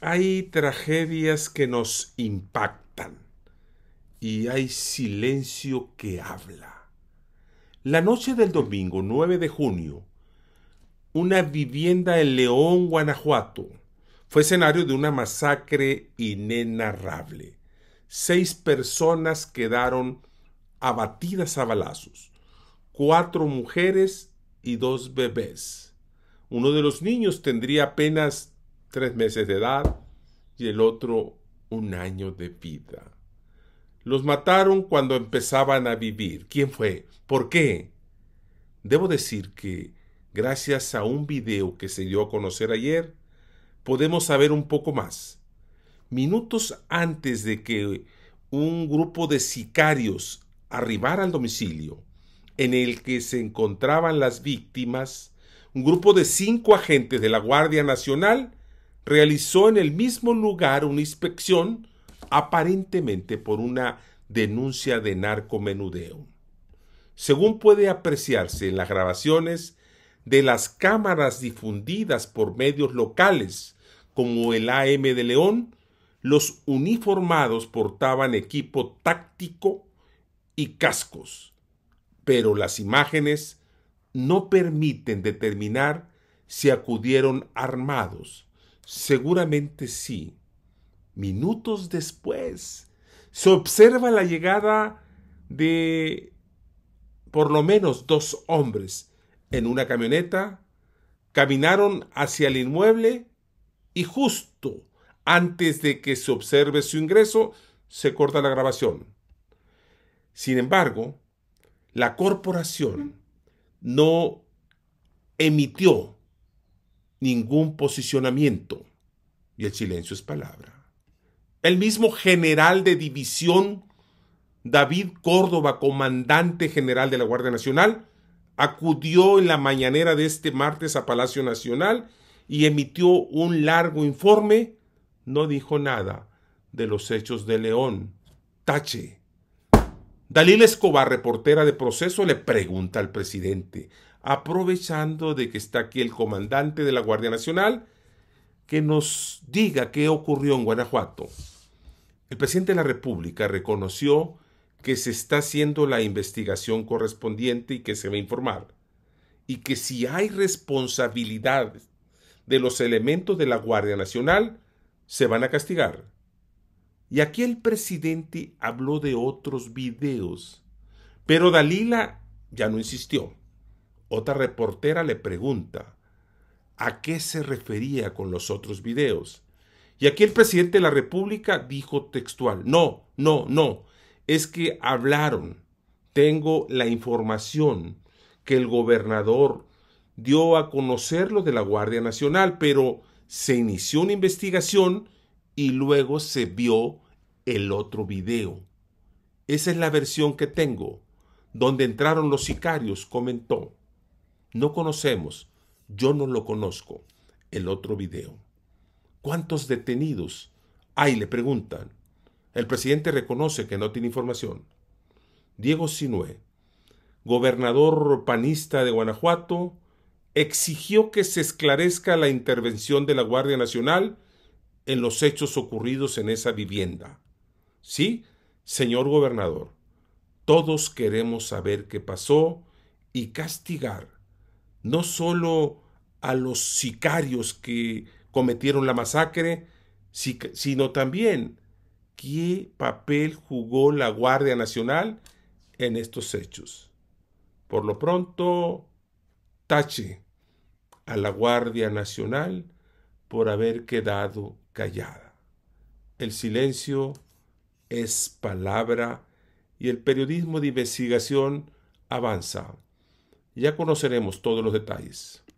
Hay tragedias que nos impactan y hay silencio que habla. La noche del domingo 9 de junio, una vivienda en León, Guanajuato, fue escenario de una masacre inenarrable. Seis personas quedaron abatidas a balazos, cuatro mujeres y dos bebés. Uno de los niños tendría apenas tres meses de edad y el otro un año de vida. Los mataron cuando empezaban a vivir. ¿Quién fue? ¿Por qué? Debo decir que, gracias a un video que se dio a conocer ayer, podemos saber un poco más. Minutos antes de que un grupo de sicarios arribara al domicilio en el que se encontraban las víctimas, un grupo de cinco agentes de la Guardia Nacional realizó en el mismo lugar una inspección, aparentemente por una denuncia de narcomenudeo. Según puede apreciarse en las grabaciones de las cámaras difundidas por medios locales, como el AM de León, los uniformados portaban equipo táctico y cascos, pero las imágenes no permiten determinar si acudieron armados Seguramente sí. Minutos después, se observa la llegada de por lo menos dos hombres en una camioneta, caminaron hacia el inmueble y justo antes de que se observe su ingreso, se corta la grabación. Sin embargo, la corporación no emitió ningún posicionamiento y el silencio es palabra. El mismo general de división, David Córdoba, comandante general de la Guardia Nacional, acudió en la mañanera de este martes a Palacio Nacional y emitió un largo informe. No dijo nada de los hechos de León. Tache. Dalila Escobar, reportera de proceso, le pregunta al presidente, aprovechando de que está aquí el comandante de la Guardia Nacional, que nos diga qué ocurrió en Guanajuato. El presidente de la República reconoció que se está haciendo la investigación correspondiente y que se va a informar, y que si hay responsabilidad de los elementos de la Guardia Nacional, se van a castigar. Y aquí el presidente habló de otros videos, pero Dalila ya no insistió. Otra reportera le pregunta a qué se refería con los otros videos. Y aquí el presidente de la República dijo textual, no, no, no, es que hablaron, tengo la información que el gobernador dio a conocer lo de la Guardia Nacional, pero se inició una investigación y luego se vio el otro video. Esa es la versión que tengo, donde entraron los sicarios, comentó no conocemos, yo no lo conozco, el otro video. ¿Cuántos detenidos hay? Le preguntan. El presidente reconoce que no tiene información. Diego Sinué, gobernador panista de Guanajuato, exigió que se esclarezca la intervención de la Guardia Nacional en los hechos ocurridos en esa vivienda. Sí, señor gobernador, todos queremos saber qué pasó y castigar no solo a los sicarios que cometieron la masacre, sino también qué papel jugó la Guardia Nacional en estos hechos. Por lo pronto, tache a la Guardia Nacional por haber quedado callada. El silencio es palabra y el periodismo de investigación avanza ya conoceremos todos los detalles.